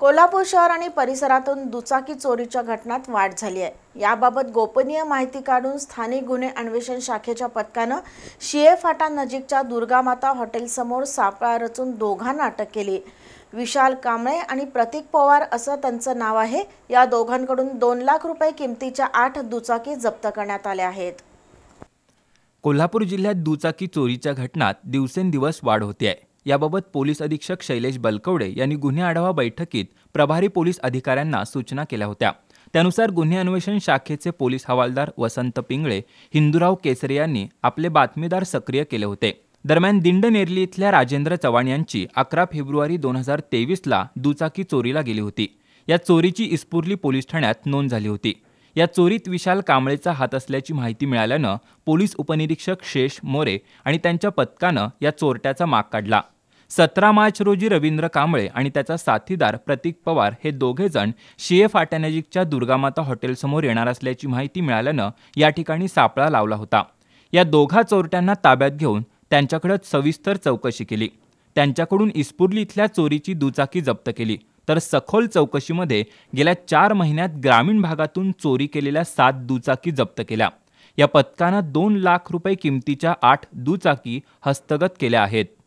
कोल्हापूर शहर आणि परिसरातून दुचाकी चोरीच्या घटनात वाढ झाली आहे याबाबत गोपनीय माहिती काढून स्थानिक गुन्हे अन्वेषण शाखेच्या पथकानं शिए फाटा नजीकच्या दुर्गामाता हॉटेलसमोर सापळा रचून दोघांना अटक केली विशाल कांबळे आणि प्रतीक पवार असं त्यांचं नाव आहे या दोघांकडून दोन लाख रुपये किमतीच्या आठ दुचाकी जप्त करण्यात आल्या आहेत कोल्हापूर जिल्ह्यात दुचाकी चोरीच्या घटनात दिवसेंदिवस वाढ होते आहे याबाबत पोलीस अधीक्षक शैलेश बलकवडे यांनी गुन्हे आढावा बैठकीत प्रभारी पोलीस अधिकाऱ्यांना सूचना केल्या होत्या त्यानुसार गुन्हे अन्वेषण शाखेचे पोलीस हवालदार वसंत पिंगळे हिंदूराव केसरे यांनी आपले बातमीदार सक्रिय केले होते दरम्यान दिंड नेरली इथल्या राजेंद्र चव्हाण यांची अकरा फेब्रुवारी दोन हजार तेवीसला दुचाकी चोरीला गेली होती या चोरीची इस्पुर्ली पोलीस ठाण्यात नोंद झाली होती या चोरीत विशाल कांबळेचा हात असल्याची माहिती मिळाल्यानं पोलीस उपनिरीक्षक शेष मोरे आणि त्यांच्या पथकानं या चोरट्याचा माग काढला सतरा मार्च रोजी रवींद्र कांबळे आणि त्याचा साथीदार प्रतीक पवार हे दोघेजण शिए फाट्यानजीकच्या दुर्गामाता हॉटेलसमोर येणार असल्याची माहिती मिळाल्यानं या ठिकाणी सापळा लावला होता या दोघा चोरट्यांना ताब्यात घेऊन त्यांच्याकडे सविस्तर चौकशी केली त्यांच्याकडून इस्पुर्ली इथल्या चोरीची दुचाकी जप्त केली तर सखोल चौकशीमध्ये गेल्या चार महिन्यात ग्रामीण भागातून चोरी केलेल्या सात दुचाकी जप्त केल्या या पथकानं दोन लाख रुपये किमतीच्या आठ दुचाकी हस्तगत केल्या आहेत